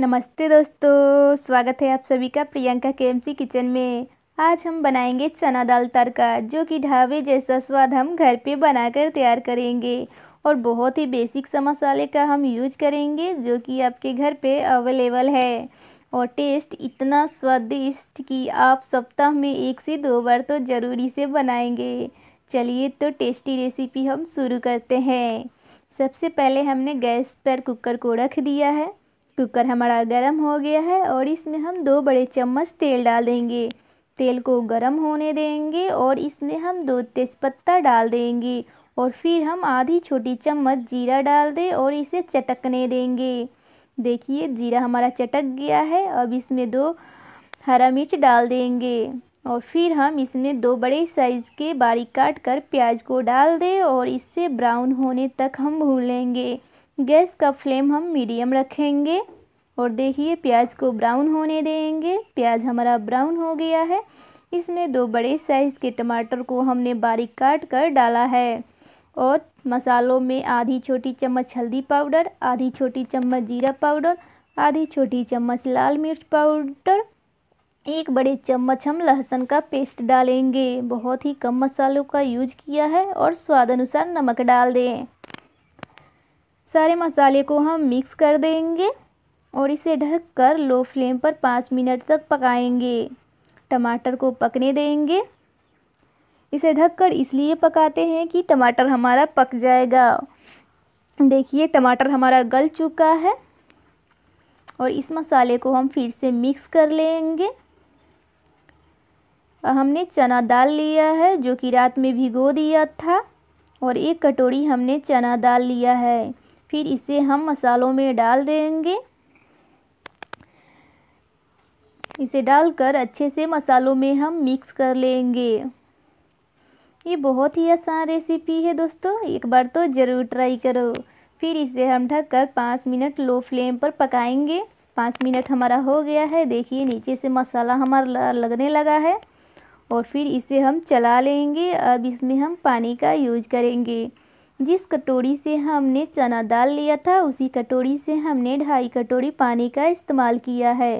नमस्ते दोस्तों स्वागत है आप सभी का प्रियंका के एमसी किचन में आज हम बनाएंगे चना दाल तड़का जो कि ढाबे जैसा स्वाद हम घर पे बनाकर तैयार करेंगे और बहुत ही बेसिक सा मसाले का हम यूज करेंगे जो कि आपके घर पे अवेलेबल है और टेस्ट इतना स्वादिष्ट कि आप सप्ताह में एक से दो बार तो ज़रूरी से बनाएंगे चलिए तो टेस्टी रेसिपी हम शुरू करते हैं सबसे पहले हमने गैस पर कुकर को रख दिया है कुकर हमारा गर्म हो गया है और इसमें हम दो बड़े चम्मच तेल डाल देंगे तेल को गर्म होने देंगे और इसमें हम दो तेज़पत्ता डाल देंगे और फिर हम आधी छोटी चम्मच जीरा डाल दें और इसे चटकने देंगे देखिए जीरा हमारा चटक गया है अब इसमें दो हरा मिर्च डाल देंगे और फिर हम इसमें दो बड़े साइज़ के बारीक काट कर प्याज को डाल दें और इससे ब्राउन होने तक हम भून लेंगे गैस का फ्लेम हम मीडियम रखेंगे और देखिए प्याज को ब्राउन होने देंगे प्याज हमारा ब्राउन हो गया है इसमें दो बड़े साइज़ के टमाटर को हमने बारीक काट कर डाला है और मसालों में आधी छोटी चम्मच हल्दी पाउडर आधी छोटी चम्मच जीरा पाउडर आधी छोटी चम्मच लाल मिर्च पाउडर एक बड़े चम्मच हम लहसुन का पेस्ट डालेंगे बहुत ही कम मसालों का यूज किया है और स्वाद अनुसार नमक डाल दें सारे मसाले को हम मिक्स कर देंगे और इसे ढक कर लो फ्लेम पर पाँच मिनट तक पकाएंगे टमाटर को पकने देंगे इसे ढककर इसलिए पकाते हैं कि टमाटर हमारा पक जाएगा देखिए टमाटर हमारा गल चुका है और इस मसाले को हम फिर से मिक्स कर लेंगे हमने चना दाल लिया है जो कि रात में भिगो दिया था और एक कटोरी हमने चना दाल लिया है फिर इसे हम मसालों में डाल देंगे इसे डालकर अच्छे से मसालों में हम मिक्स कर लेंगे ये बहुत ही आसान रेसिपी है दोस्तों एक बार तो ज़रूर ट्राई करो फिर इसे हम ढककर पाँच मिनट लो फ्लेम पर पकाएंगे पाँच मिनट हमारा हो गया है देखिए नीचे से मसाला हमारा लगने लगा है और फिर इसे हम चला लेंगे अब इसमें हम पानी का यूज करेंगे जिस कटोरी से हमने चना दाल लिया था उसी कटोरी से हमने ढाई कटोरी पानी का इस्तेमाल किया है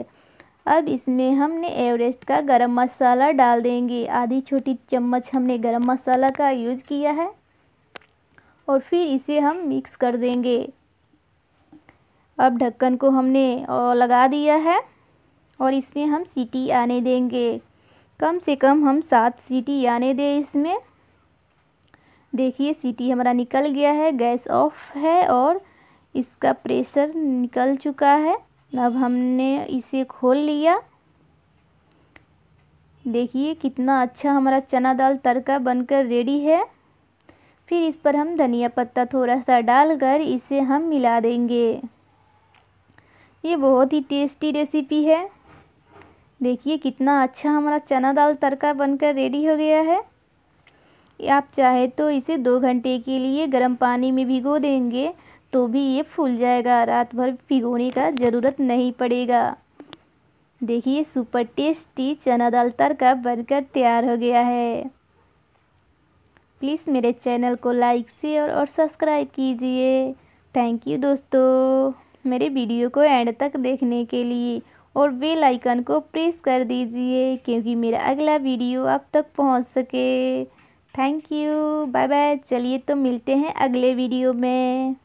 अब इसमें हमने एवरेस्ट का गरम मसाला डाल देंगे आधी छोटी चम्मच हमने गरम मसाला का यूज़ किया है और फिर इसे हम मिक्स कर देंगे अब ढक्कन को हमने लगा दिया है और इसमें हम सीटी आने देंगे कम से कम हम सात सीटी आने दें इसमें देखिए सीटी हमारा निकल गया है गैस ऑफ है और इसका प्रेशर निकल चुका है अब हमने इसे खोल लिया देखिए कितना अच्छा हमारा चना दाल तड़का बनकर रेडी है फिर इस पर हम धनिया पत्ता थोड़ा सा डालकर इसे हम मिला देंगे ये बहुत ही टेस्टी रेसिपी है देखिए कितना अच्छा हमारा चना दाल तड़का बनकर रेडी हो गया है आप चाहे तो इसे दो घंटे के लिए गर्म पानी में भिगो देंगे तो भी ये फूल जाएगा रात भर भिगोने का ज़रूरत नहीं पड़ेगा देखिए सुपर टेस्टी चना दाल तड़का बनकर तैयार हो गया है प्लीज़ मेरे चैनल को लाइक शेयर और सब्सक्राइब कीजिए थैंक यू दोस्तों मेरे वीडियो को एंड तक देखने के लिए और बेल आइकन को प्रेस कर दीजिए क्योंकि मेरा अगला वीडियो आप तक पहुंच सके थैंक यू बाय बाय चलिए तो मिलते हैं अगले वीडियो में